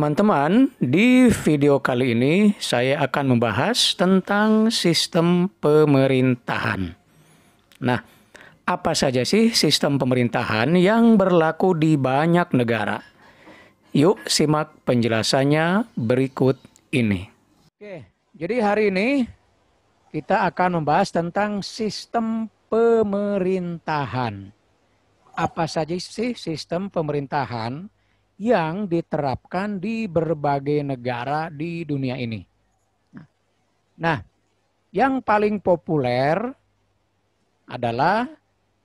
Teman-teman, di video kali ini saya akan membahas tentang sistem pemerintahan. Nah, apa saja sih sistem pemerintahan yang berlaku di banyak negara? Yuk simak penjelasannya berikut ini. Oke, jadi hari ini kita akan membahas tentang sistem pemerintahan. Apa saja sih sistem pemerintahan? yang diterapkan di berbagai negara di dunia ini. Nah, yang paling populer adalah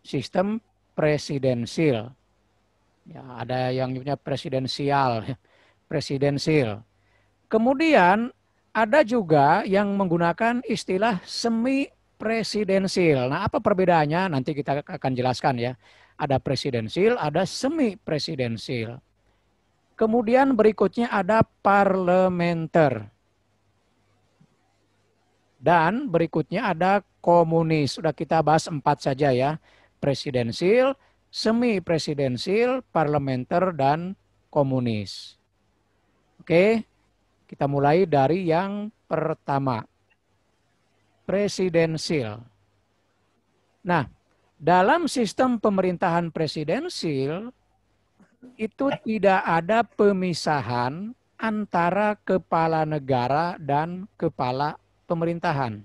sistem presidensil. Ya, ada yang punya presidensial, presidensil. Kemudian ada juga yang menggunakan istilah semi presidensil. Nah, apa perbedaannya? Nanti kita akan jelaskan ya. Ada presidensil, ada semi presidensil. Kemudian berikutnya ada parlementer. Dan berikutnya ada komunis. Sudah kita bahas empat saja ya. Presidensil, semi presidensil, parlementer, dan komunis. Oke, kita mulai dari yang pertama. Presidensil. Nah, dalam sistem pemerintahan presidensil, itu tidak ada pemisahan antara kepala negara dan kepala pemerintahan.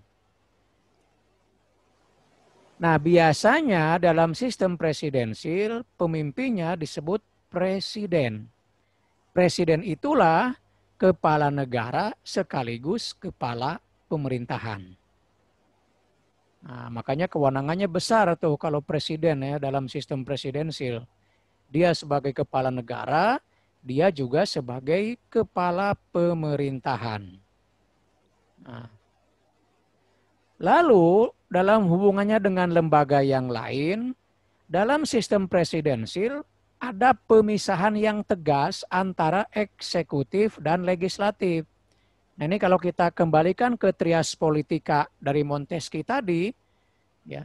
Nah, biasanya dalam sistem presidensil, pemimpinnya disebut presiden. Presiden itulah kepala negara sekaligus kepala pemerintahan. Nah, makanya kewenangannya besar tuh kalau presiden ya dalam sistem presidensil. Dia sebagai kepala negara, dia juga sebagai kepala pemerintahan. Nah. Lalu dalam hubungannya dengan lembaga yang lain, dalam sistem presidensil ada pemisahan yang tegas antara eksekutif dan legislatif. Nah ini kalau kita kembalikan ke trias politika dari Montesquieu tadi, ya,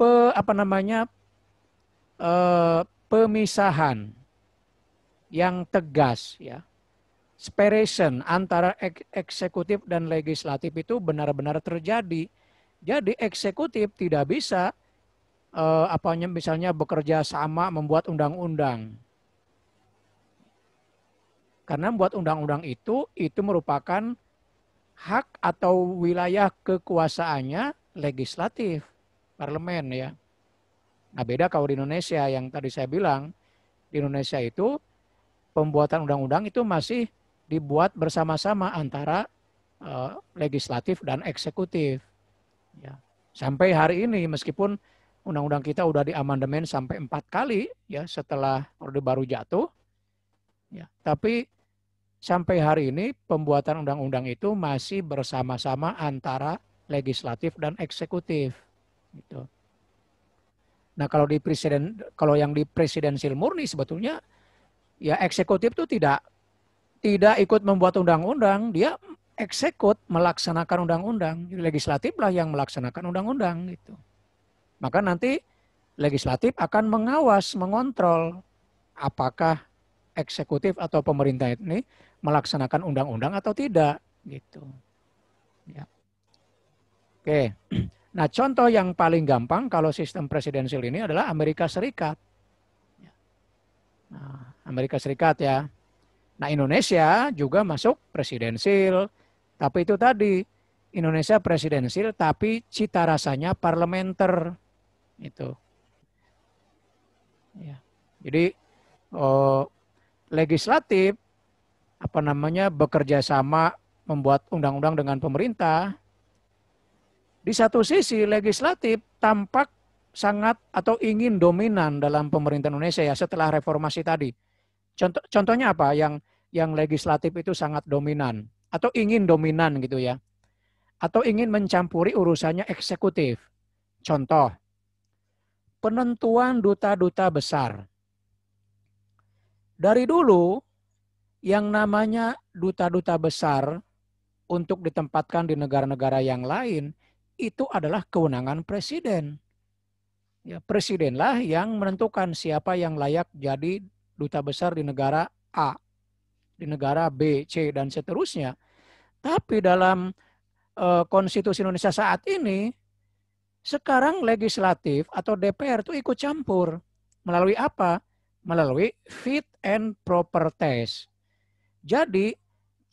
pe, apa namanya Eh, pemisahan yang tegas ya separation antara eksekutif dan legislatif itu benar-benar terjadi. Jadi eksekutif tidak bisa eh, apanya misalnya bekerja sama membuat undang-undang. Karena membuat undang-undang itu itu merupakan hak atau wilayah kekuasaannya legislatif, parlemen ya. Nah beda kalau di Indonesia yang tadi saya bilang, di Indonesia itu pembuatan undang-undang itu masih dibuat bersama-sama antara uh, legislatif dan eksekutif. Ya. Sampai hari ini meskipun undang-undang kita sudah diamandemen sampai empat kali ya setelah Orde Baru jatuh, ya. tapi sampai hari ini pembuatan undang-undang itu masih bersama-sama antara legislatif dan eksekutif. Gitu. Nah kalau di presiden kalau yang di presidensil murni sebetulnya ya eksekutif itu tidak tidak ikut membuat undang-undang, dia eksekut melaksanakan undang-undang. Legislatif lah yang melaksanakan undang-undang gitu. Maka nanti legislatif akan mengawas, mengontrol apakah eksekutif atau pemerintah ini melaksanakan undang-undang atau tidak gitu. Ya. Oke. Okay. Nah, contoh yang paling gampang kalau sistem presidensial ini adalah Amerika Serikat. Ya. Nah, Amerika Serikat ya. Nah, Indonesia juga masuk presidensil, tapi itu tadi Indonesia presidensil tapi cita rasanya parlementer itu. Ya. Jadi oh, legislatif apa namanya bekerja sama membuat undang-undang dengan pemerintah di satu sisi legislatif tampak sangat atau ingin dominan dalam pemerintahan Indonesia ya setelah reformasi tadi. Contoh, contohnya apa yang yang legislatif itu sangat dominan atau ingin dominan gitu ya. Atau ingin mencampuri urusannya eksekutif. Contoh, penentuan duta-duta besar. Dari dulu yang namanya duta-duta besar untuk ditempatkan di negara-negara yang lain itu adalah kewenangan presiden. Ya, presidenlah yang menentukan siapa yang layak jadi duta besar di negara A, di negara B, C dan seterusnya. Tapi dalam uh, konstitusi Indonesia saat ini sekarang legislatif atau DPR itu ikut campur melalui apa? Melalui fit and proper test. Jadi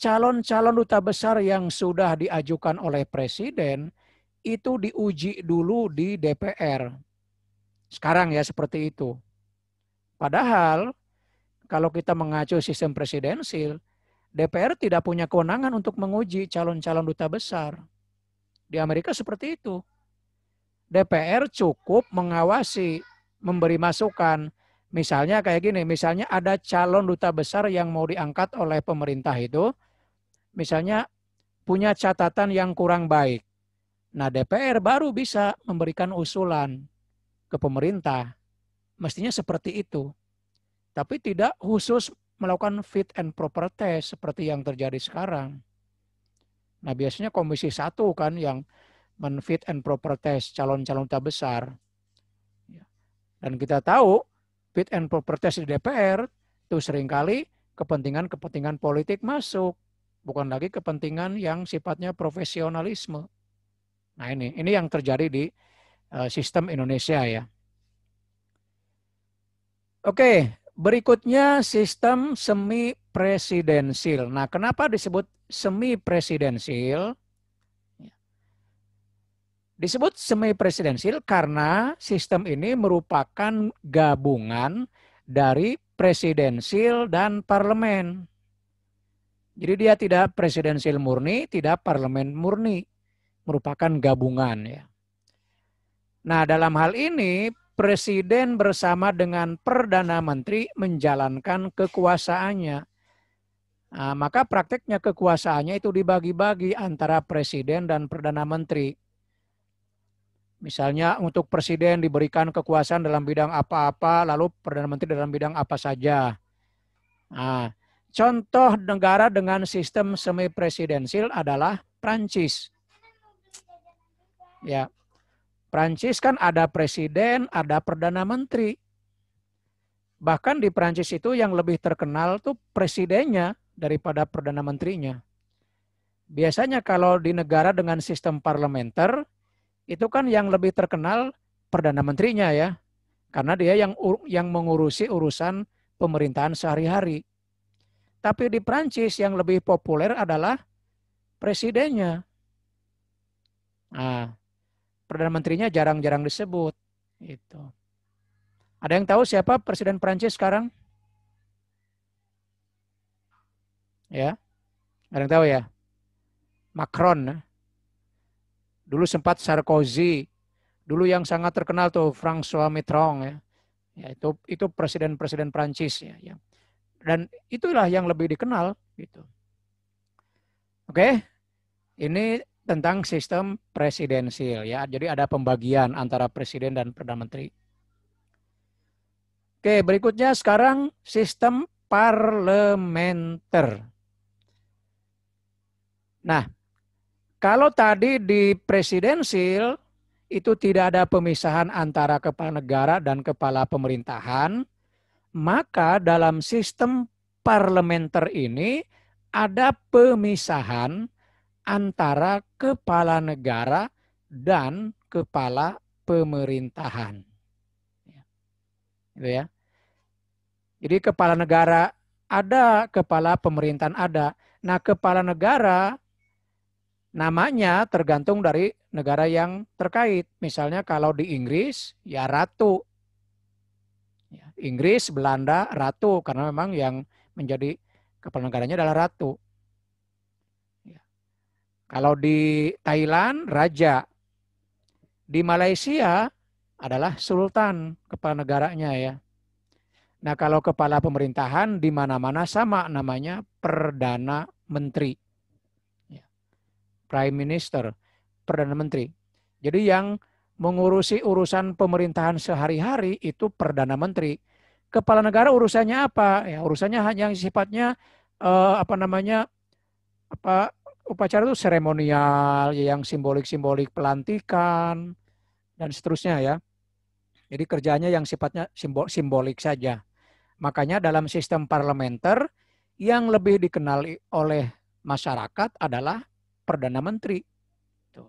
calon-calon duta besar yang sudah diajukan oleh presiden itu diuji dulu di DPR. Sekarang ya seperti itu. Padahal kalau kita mengacu sistem presidensil, DPR tidak punya kewenangan untuk menguji calon-calon duta besar. Di Amerika seperti itu. DPR cukup mengawasi, memberi masukan. Misalnya kayak gini, misalnya ada calon duta besar yang mau diangkat oleh pemerintah itu, misalnya punya catatan yang kurang baik. Nah, DPR baru bisa memberikan usulan ke pemerintah. Mestinya seperti itu. Tapi tidak khusus melakukan fit and proper test seperti yang terjadi sekarang. Nah, biasanya komisi satu kan yang men-fit and proper test calon-calon tak besar. Ya. Dan kita tahu fit and proper test di DPR itu seringkali kepentingan-kepentingan politik masuk, bukan lagi kepentingan yang sifatnya profesionalisme. Nah ini, ini yang terjadi di eh, sistem Indonesia ya. Oke, berikutnya sistem semi presidensil. Nah, kenapa disebut semi presidensil? Disebut semi presidensil karena sistem ini merupakan gabungan dari presidensil dan parlemen. Jadi dia tidak presidensil murni, tidak parlemen murni merupakan gabungan ya. Nah, dalam hal ini presiden bersama dengan perdana menteri menjalankan kekuasaannya. Nah, maka prakteknya kekuasaannya itu dibagi-bagi antara presiden dan perdana menteri. Misalnya untuk presiden diberikan kekuasaan dalam bidang apa-apa, lalu perdana menteri dalam bidang apa saja. Nah, contoh negara dengan sistem semi presidensil adalah Prancis. Ya. Prancis kan ada presiden, ada perdana menteri. Bahkan di Prancis itu yang lebih terkenal tuh presidennya daripada perdana menterinya. Biasanya kalau di negara dengan sistem parlementer, itu kan yang lebih terkenal perdana menterinya ya. Karena dia yang yang mengurusi urusan pemerintahan sehari-hari. Tapi di Prancis yang lebih populer adalah presidennya. Nah, perdana menterinya jarang-jarang disebut. Itu. Ada yang tahu siapa presiden Prancis sekarang? Ya, ada yang tahu ya? Macron. Eh. Dulu sempat Sarkozy. Dulu yang sangat terkenal tuh François Mitterrand ya. ya itu itu presiden-presiden Prancis ya, ya. Dan itulah yang lebih dikenal gitu. Oke. Ini tentang sistem presidensil ya. Jadi ada pembagian antara presiden dan perdana menteri. Oke, berikutnya sekarang sistem parlementer. Nah, kalau tadi di presidensil itu tidak ada pemisahan antara kepala negara dan kepala pemerintahan, maka dalam sistem parlementer ini ada pemisahan antara kepala negara dan kepala pemerintahan. Ya. Gitu ya. Jadi kepala negara ada, kepala pemerintahan ada. Nah, kepala negara namanya tergantung dari negara yang terkait. Misalnya kalau di Inggris, ya ratu. Ya, Inggris, Belanda, ratu. Karena memang yang menjadi kepala negaranya adalah ratu. Kalau di Thailand, raja. Di Malaysia adalah sultan kepala negaranya ya. Nah kalau kepala pemerintahan di mana-mana sama namanya Perdana Menteri. Ya. Prime Minister, Perdana Menteri. Jadi yang mengurusi urusan pemerintahan sehari-hari itu Perdana Menteri. Kepala negara urusannya apa? Ya, urusannya hanya yang sifatnya eh, apa namanya apa upacara itu seremonial, yang simbolik-simbolik pelantikan, dan seterusnya ya. Jadi kerjanya yang sifatnya simbol simbolik saja. Makanya dalam sistem parlementer yang lebih dikenali oleh masyarakat adalah Perdana Menteri. Tuh.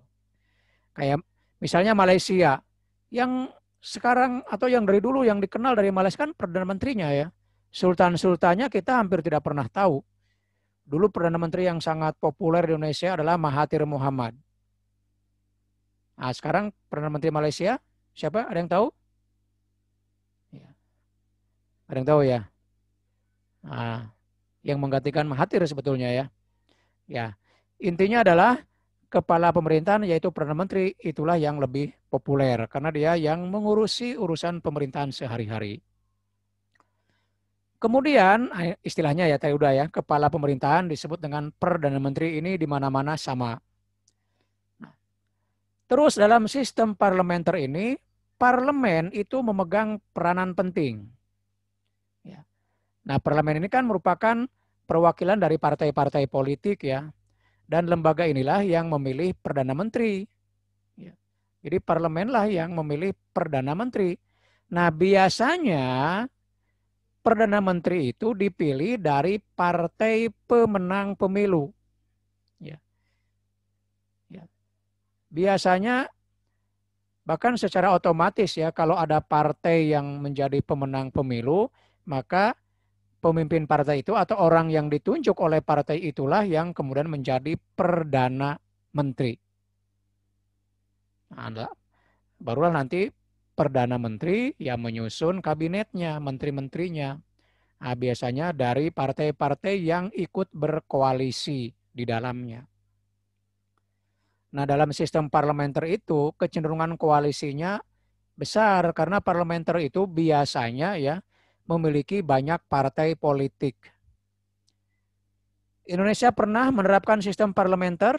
Kayak misalnya Malaysia, yang sekarang atau yang dari dulu yang dikenal dari Malaysia kan Perdana Menterinya ya. Sultan-sultannya kita hampir tidak pernah tahu Dulu Perdana Menteri yang sangat populer di Indonesia adalah Mahathir Muhammad. Nah, sekarang Perdana Menteri Malaysia, siapa? Ada yang tahu? Ya. Ada yang tahu ya? Nah, yang menggantikan Mahathir sebetulnya ya. Ya, intinya adalah kepala pemerintahan yaitu Perdana Menteri itulah yang lebih populer karena dia yang mengurusi urusan pemerintahan sehari-hari. Kemudian eh, istilahnya ya tadi ya, kepala pemerintahan disebut dengan perdana menteri ini di mana-mana sama. Nah, terus dalam sistem parlementer ini, parlemen itu memegang peranan penting. Ya. Nah, parlemen ini kan merupakan perwakilan dari partai-partai politik ya. Dan lembaga inilah yang memilih perdana menteri. Ya. Jadi parlemenlah yang memilih perdana menteri. Nah, biasanya Perdana Menteri itu dipilih dari partai pemenang pemilu. Ya. Ya. Biasanya bahkan secara otomatis ya kalau ada partai yang menjadi pemenang pemilu, maka pemimpin partai itu atau orang yang ditunjuk oleh partai itulah yang kemudian menjadi perdana menteri. Nah, barulah nanti Perdana Menteri yang menyusun kabinetnya, menteri-menterinya. Nah, biasanya dari partai-partai yang ikut berkoalisi di dalamnya. Nah, dalam sistem parlementer itu kecenderungan koalisinya besar karena parlementer itu biasanya ya memiliki banyak partai politik. Indonesia pernah menerapkan sistem parlementer?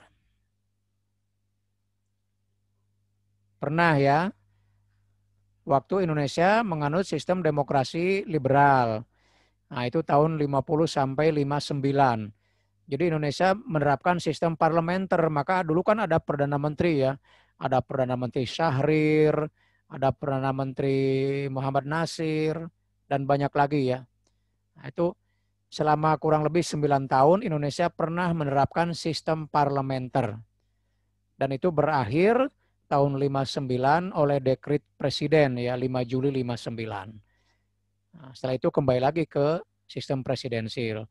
Pernah ya waktu Indonesia menganut sistem demokrasi liberal. Nah, itu tahun 50 sampai 59. Jadi Indonesia menerapkan sistem parlementer, maka dulu kan ada perdana menteri ya. Ada perdana menteri Syahrir, ada perdana menteri Muhammad Nasir dan banyak lagi ya. Nah, itu selama kurang lebih 9 tahun Indonesia pernah menerapkan sistem parlementer. Dan itu berakhir tahun 59 oleh dekrit presiden ya 5 Juli 59. Nah, setelah itu kembali lagi ke sistem presidensil.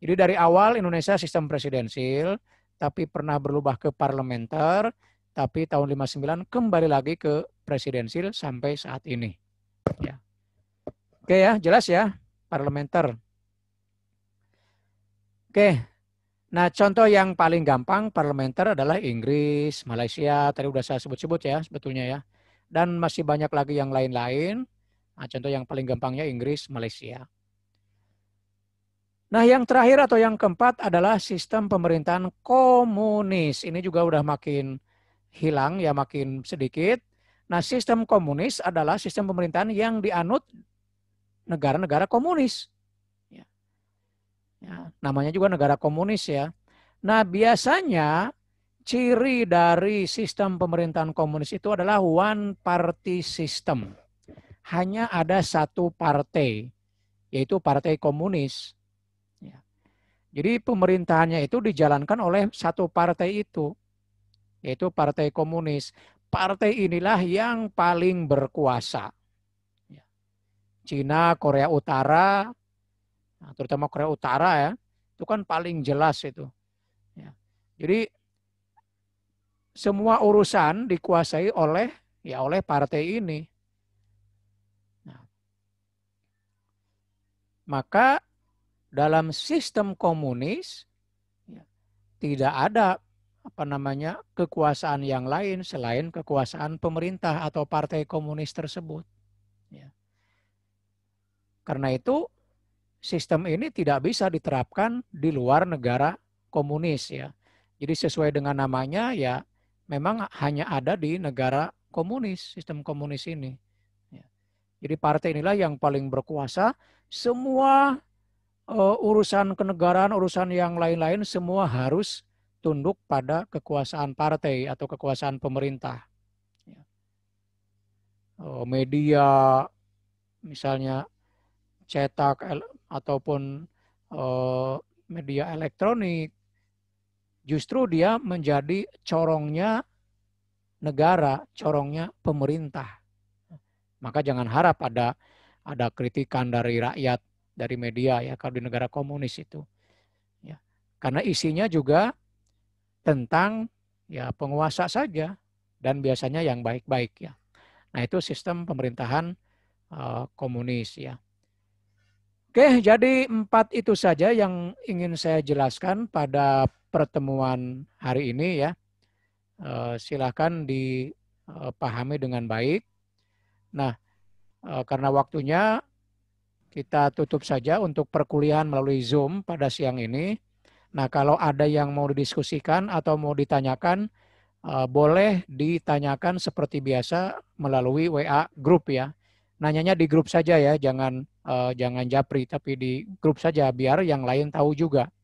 Jadi dari awal Indonesia sistem presidensil, tapi pernah berubah ke parlementer, tapi tahun 59 kembali lagi ke presidensil sampai saat ini. Ya. Oke ya, jelas ya, parlementer. Oke, Nah, contoh yang paling gampang parlementer adalah Inggris, Malaysia, tadi udah saya sebut-sebut ya sebetulnya ya. Dan masih banyak lagi yang lain-lain. Nah, contoh yang paling gampangnya Inggris, Malaysia. Nah, yang terakhir atau yang keempat adalah sistem pemerintahan komunis. Ini juga udah makin hilang ya, makin sedikit. Nah, sistem komunis adalah sistem pemerintahan yang dianut negara-negara komunis namanya juga negara komunis ya. Nah, biasanya ciri dari sistem pemerintahan komunis itu adalah one party system. Hanya ada satu partai, yaitu partai komunis. Ya. Jadi pemerintahannya itu dijalankan oleh satu partai itu, yaitu partai komunis. Partai inilah yang paling berkuasa. Ya. Cina, Korea Utara, nah, terutama Korea Utara ya, itu kan paling jelas itu. Ya. Jadi semua urusan dikuasai oleh ya oleh partai ini. Nah, maka dalam sistem komunis ya, tidak ada apa namanya kekuasaan yang lain selain kekuasaan pemerintah atau partai komunis tersebut. Ya. Karena itu sistem ini tidak bisa diterapkan di luar negara komunis ya. Jadi sesuai dengan namanya ya memang hanya ada di negara komunis, sistem komunis ini. Ya. Jadi partai inilah yang paling berkuasa. Semua uh, urusan kenegaraan, urusan yang lain-lain semua harus tunduk pada kekuasaan partai atau kekuasaan pemerintah. Uh, media misalnya cetak ataupun uh, media elektronik, justru dia menjadi corongnya negara, corongnya pemerintah. Maka jangan harap ada ada kritikan dari rakyat, dari media ya kalau di negara komunis itu. Ya. Karena isinya juga tentang ya penguasa saja dan biasanya yang baik-baik ya. Nah, itu sistem pemerintahan uh, komunis ya. Oke, jadi empat itu saja yang ingin saya jelaskan pada pertemuan hari ini ya. Eh, silahkan dipahami eh, dengan baik. Nah, eh, karena waktunya kita tutup saja untuk perkuliahan melalui Zoom pada siang ini. Nah, kalau ada yang mau didiskusikan atau mau ditanyakan, boleh ditanyakan seperti biasa melalui WA grup ya. Nanyanya di grup saja ya, jangan uh, jangan japri tapi di grup saja biar yang lain tahu juga